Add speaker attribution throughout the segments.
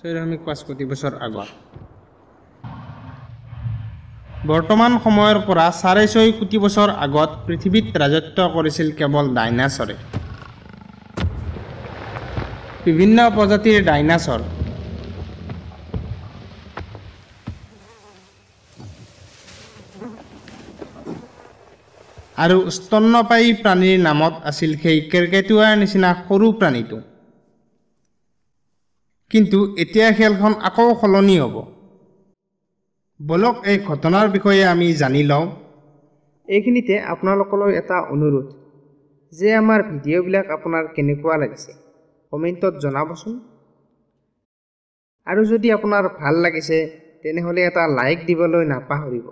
Speaker 1: ছয় দশমিক পাঁচ কোটি বছৰ আগত বৰ্তমান সময়ৰ পৰা চাৰে ছয় কোটি বছৰ আগত পৃথিৱীত ৰাজত্ব কৰিছিল কেৱল ডাইনাছৰে বিভিন্ন প্ৰজাতিৰ ডাইনাছৰ আৰু স্তন্নপায়ী প্ৰাণীৰ নামত আছিল সেই কেৰ্কেটুৱাৰ নিচিনা সৰু প্ৰাণীটো কিন্তু এতিয়া খেলখন আকৌ সলনি হ'ব বলক এই ঘটনাৰ বিষয়ে আমি জানি লওঁ এইখিনিতে আপোনালোকলৈ এটা অনুৰোধ যে আমাৰ ভিডিঅ'বিলাক আপোনাৰ কেনেকুৱা লাগিছে কমেণ্টত জনাবচোন আৰু যদি আপোনাৰ ভাল লাগিছে তেনেহ'লে এটা লাইক দিবলৈ নাপাহৰিব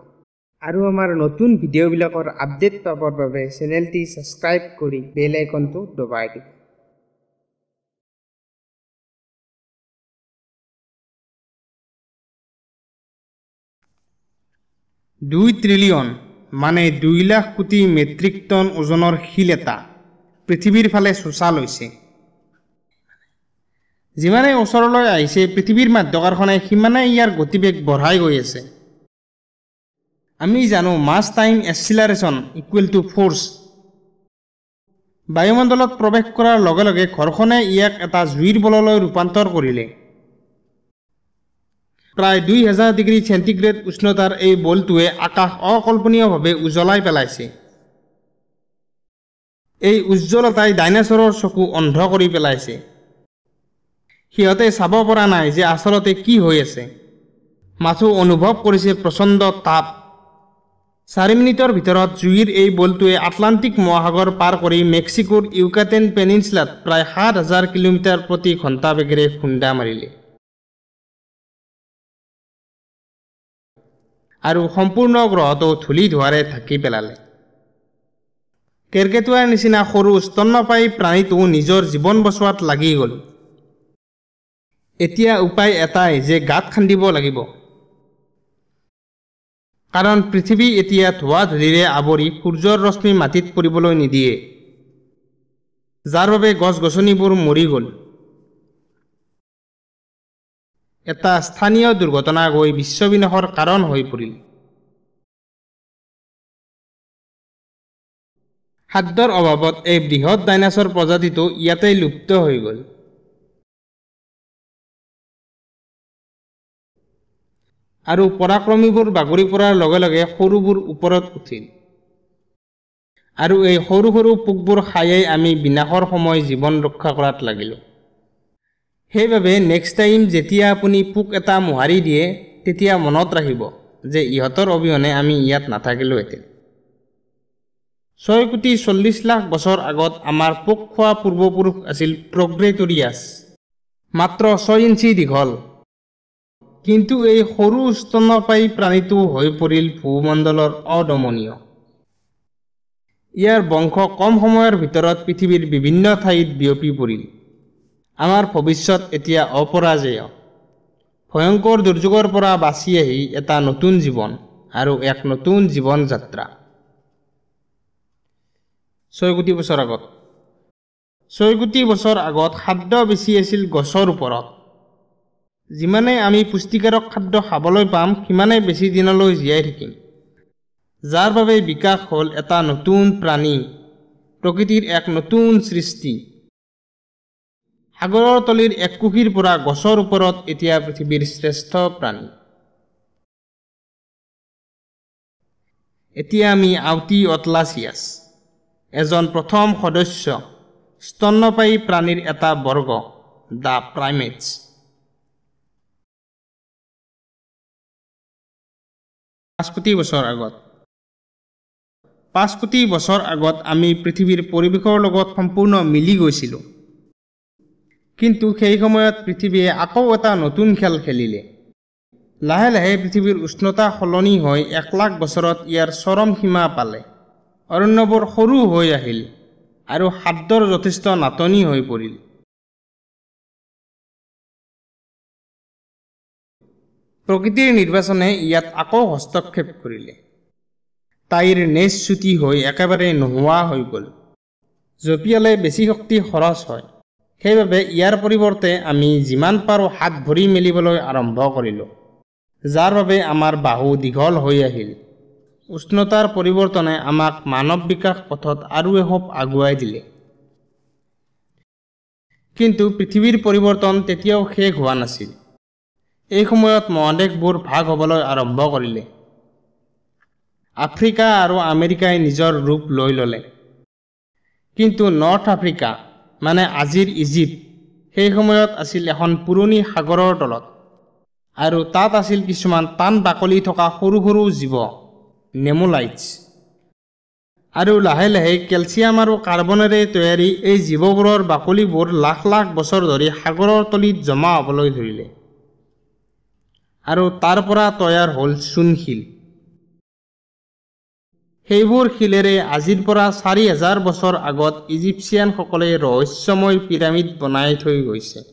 Speaker 1: আৰু আমাৰ নতুন ভিডিঅ'বিলাকৰ আপডেট পাবৰ বাবে চেনেলটি ছাবস্ক্ৰাইব কৰি
Speaker 2: বেল আইকনটো দবাই দিব দুই ট্ৰিলিয়ন মানে দুই লাখ কোটি মেট্ৰিক টন ওজনৰ শিল এটা
Speaker 1: পৃথিৱীৰ ফালে চোঁচা লৈছে যিমানেই ওচৰলৈ আহিছে পৃথিৱীৰ মাধ্যকাৰখনে সিমানেই ইয়াৰ গতিবেগ বঢ়াই গৈ আছে আমি জানো mass time acceleration equal to force বায়ুমণ্ডলত প্ৰৱেশ কৰাৰ লগে লগে ঘৰখনে ইয়াক এটা জুইৰ বললৈ ৰূপান্তৰ কৰিলে প্ৰায় দুই হাজাৰ ডিগ্ৰী চেণ্টিগ্ৰেড উষ্ণতাৰ এই বলটোৱে আকাশ অকল্পনীয়ভাৱে উজ্বলাই পেলাইছে এই উজ্জ্বলতাই ডাইনেচৰৰ চকু অন্ধ কৰি পেলাইছে সিহঁতে চাব পৰা নাই যে আচলতে কি হৈ আছে মাথো অনুভৱ কৰিছে প্ৰচণ্ড তাপ চাৰি মিনিটৰ ভিতৰত জুইৰ এই বলটোৱে আটলাণ্টিক মহাসাগৰ পাৰ কৰি
Speaker 2: মেক্সিকোৰ ইউকাটেন পেনিনছিলাত প্ৰায় সাত হাজাৰ কিলোমিটাৰ প্ৰতি ঘণ্টা বেগেৰে খুন্দা মাৰিলে আৰু সম্পূৰ্ণ গ্ৰহটো ধূলি ধোৱাৰে ঢাকি পেলালে কেৰ্কেটুৱাৰ নিচিনা
Speaker 1: সৰু স্তন্যপায়ী প্ৰাণীটো নিজৰ জীৱন বচোৱাত লাগি গ'ল এতিয়া উপায় এটাই যে গাঁত খান্দিব লাগিব কাৰণ পৃথিৱী এতিয়া ধোঁৱা ধুলিৰে আৱৰি সূৰ্যৰ ৰশ্মি মাটিত পৰিবলৈ নিদিয়ে যাৰ বাবে গছ গছনিবোৰ মৰি গ'ল
Speaker 2: এটা স্থানীয় দুৰ্ঘটনা গৈ বিশ্ববিনাশৰ কাৰণ হৈ পৰিল খাদ্যৰ অভাৱত এই বৃহৎ ডাইনাছৰ প্ৰজাতিটো ইয়াতে লুপ্ত হৈ গ'ল আৰু পৰাক্ৰমীবোৰ বাগৰি পৰাৰ লগে
Speaker 1: লগে সৰুবোৰ ওপৰত উঠিল আৰু এই সৰু সৰু পোকবোৰ খায়েই আমি বিনাশৰ সময় জীৱন ৰক্ষা কৰাত লাগিলোঁ সেইবাবে নেক্সট টাইম যেতিয়া আপুনি পোক এটা মোহাৰি দিয়ে তেতিয়া মনত ৰাখিব যে ইহঁতৰ অবিহনে আমি ইয়াত নাথাকিলোহেঁতেন ছয় কোটি চল্লিছ লাখ বছৰ আগত আমাৰ পোক খোৱা পূৰ্বপুৰুষ আছিল প্ৰগ্ৰেটৰিয়াছ মাত্ৰ ছয় ইঞ্চি দীঘল কিন্তু এই সৰু স্তনপায়ী প্ৰাণীটো হৈ পৰিল ভূমণ্ডলৰ অদমনীয় ইয়াৰ বংশ কম সময়ৰ ভিতৰত পৃথিৱীৰ বিভিন্ন ঠাইত বিয়পি পৰিল আমাৰ ভৱিষ্যত এতিয়া অপৰাজেয় ভয়ংকৰ দুৰ্যোগৰ পৰা বাচি আহি এটা নতুন জীৱন আৰু এক নতুন জীৱন যাত্ৰা ছয় কোটি বছৰ আগত ছয় কোটি বছৰ আগত খাদ্য বেছি আছিল গছৰ ওপৰত যিমানে আমি পুষ্টিকাৰক খাদ্য খাবলৈ পাম সিমানেই বেছি দিনলৈ জীয়াই থাকিম যাৰ বাবে বিকাশ হ'ল এটা নতুন প্ৰাণী প্ৰকৃতিৰ এক নতুন সৃষ্টি সাগৰৰ তলিৰ এক কুশীৰ পৰা গছৰ ওপৰত এতিয়া পৃথিৱীৰ শ্ৰেষ্ঠ প্ৰাণী এতিয়া আমি আউতি অটলাচিয়াছ এজন প্ৰথম সদস্য
Speaker 2: স্তন্যপায়ী প্ৰাণীৰ এটা বৰ্গ দ্য প্ৰাইমেটছ পাঁচ কোটি বছৰ আগত পাঁচ কোটি বছৰ আগত আমি পৃথিৱীৰ পৰিৱেশৰ
Speaker 1: লগত সম্পূৰ্ণ মিলি গৈছিলোঁ কিন্তু সেই সময়ত পৃথিৱীয়ে আকৌ এটা নতুন খেল খেলিলে লাহে লাহে পৃথিৱীৰ উষ্ণতা সলনি হৈ এক লাখ বছৰত ইয়াৰ চৰম সীমা পালে অৰণ্যবোৰ সৰু হৈ আহিল আৰু
Speaker 2: খাদ্যৰ যথেষ্ট নাটনি হৈ পৰিল প্ৰকৃতিৰ নিৰ্বাচনে ইয়াত আকৌ হস্তক্ষেপ কৰিলে
Speaker 1: তাইৰ নেজ চুটি হৈ একেবাৰে নোহোৱা হৈ গ'ল জঁপিয়ালে বেছি শক্তি খৰচ হয় সেইবাবে ইয়াৰ পৰিৱৰ্তে আমি যিমান পাৰোঁ হাত ভৰি মেলিবলৈ আৰম্ভ কৰিলোঁ যাৰ বাবে আমাৰ বাহু দীঘল হৈ আহিল উষ্ণতাৰ পৰিৱৰ্তনে আমাক মানৱ বিকাশ পথত আৰু এসপ আগুৱাই দিলে কিন্তু পৃথিৱীৰ পৰিৱৰ্তন তেতিয়াও শেষ হোৱা নাছিল এই সময়ত মহাদেশবোৰ ভাগ হ'বলৈ আৰম্ভ কৰিলে আফ্ৰিকা আৰু আমেৰিকাই নিজৰ ৰূপ লৈ ল'লে কিন্তু নৰ্থ আফ্ৰিকা মানে আজিৰ ইজিপ্ত সেই সময়ত আছিল এখন পুৰণি সাগৰৰ তলত আৰু তাত আছিল কিছুমান টান বাকলি থকা সৰু সৰু জীৱ নেমোলাইটছ আৰু লাহে লাহে কেলছিয়াম আৰু কাৰ্বনেৰে তৈয়াৰী এই জীৱবোৰৰ বাকলিবোৰ লাখ লাখ বছৰ ধৰি সাগৰৰ তলিত জমা হ'বলৈ ধৰিলে আৰু তাৰ পৰা তৈয়াৰ হ'ল চূণশিল্প সেইবোৰ শিলেৰে আজিৰ পৰা চাৰি হাজাৰ বছৰ আগত
Speaker 2: ইজিপচিয়ানসকলে ৰহস্যময় পিৰামিড বনাই থৈ গৈছে